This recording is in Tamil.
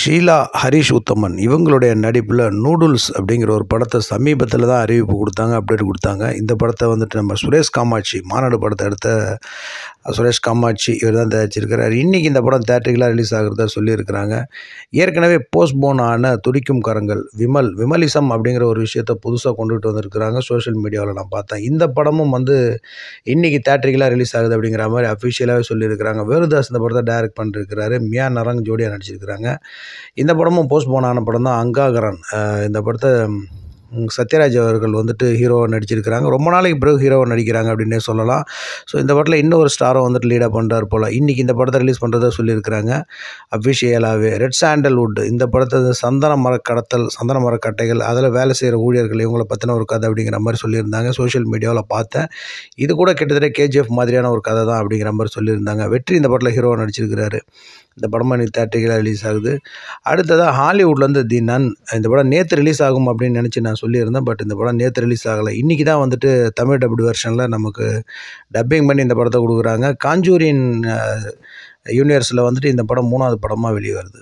ஷீலா ஹரிஷ் உத்தமன் இவங்களுடைய நடிப்பில் நூடுல்ஸ் அப்படிங்கிற ஒரு படத்தை சமீபத்தில் தான் அறிவிப்பு கொடுத்தாங்க அப்டேட் கொடுத்தாங்க இந்த படத்தை வந்துட்டு நம்ம சுரேஷ் காமாட்சி மாநாடு படத்தை எடுத்த சுரேஷ் காமாட்சி இவர் தான் தயாரிச்சிருக்கிறார் இன்றைக்கி இந்த படம் தேட்டரிகளாக ரிலீஸ் ஆகிறதா சொல்லியிருக்கிறாங்க ஏற்கனவே போஸ்ட்போன் ஆன துடிக்கும் கரங்கள் விமல் விமலிசம் அப்படிங்கிற ஒரு விஷயத்தை புதுசாக கொண்டுகிட்டு வந்திருக்கிறாங்க சோஷியல் மீடியாவில் நான் பார்த்தேன் இந்த படமும் வந்து இன்றைக்கி தேட்டரிகளாக ரிலீஸ் ஆகுது அப்படிங்கிற மாதிரி அஃபிஷியலாகவே சொல்லியிருக்கிறாங்க வேலுதாஸ் இந்த படத்தை டைரக்ட் பண்ணிருக்கிறாரு மியா நரங் ஜோடியாக நடிச்சிருக்கிறாங்க இந்த படமும் போஸ்ட்போன் ஆன படம் தான் அங்காகரன் இந்த படத்தை சத்யராஜ் அவர்கள் வந்துட்டு ஹீரோவாக நடிச்சிருக்கிறாங்க ரொம்ப நாளைக்கு பிறகு ஹீரோவாக நடிக்கிறாங்க அப்படின்னே சொல்லலாம் ஸோ இந்த படத்தில் இன்னொரு ஸ்டாரும் வந்துட்டு லீடாக பண்ணுறாரு போல் இன்றைக்கி இந்த படத்தை ரிலீஸ் பண்ணுறதா சொல்லியிருக்கிறாங்க அஃபிஷியலாகவே ரெட் சாண்டல்வுட் இந்த படத்தை சந்தன மரக்கடத்தல் சந்தன மரக்கட்டைகள் அதில் வேலை செய்கிற ஊழியர்கள் இவங்களை பற்றின ஒரு கதை அப்படிங்கிற மாதிரி சொல்லியிருந்தாங்க சோஷியல் மீடியாவில் பார்த்தேன் இது கூட கிட்டத்தட்ட கேஜிஎஃப் மாதிரியான ஒரு கதை தான் அப்படிங்கிற மாதிரி சொல்லியிருந்தாங்க வெற்றி இந்த படத்தில் ஹீரோவாக நடிச்சிருக்கிறாரு இந்த படமாக இன்றைக்கி தேட்டரிகளாக ரிலீஸ் ஆகுது அடுத்ததாக ஹாலிவுட்லேருந்து தி நன் இந்த படம் நேற்று ரிலீஸ் ஆகும் அப்படின்னு நினச்சி நான் சொல்லியிருந்தேன் பட் இந்த படம் நேற்று ரிலீஸ் ஆகலை இன்றைக்கி தான் வந்துட்டு தமிழ் டப்டு வெர்ஷனில் நமக்கு டப்பிங் பண்ணி இந்த படத்தை கொடுக்குறாங்க காஞ்சூரின் யூனிவர்ஸில் வந்துட்டு இந்த படம் மூணாவது படமாக வெளியே வருது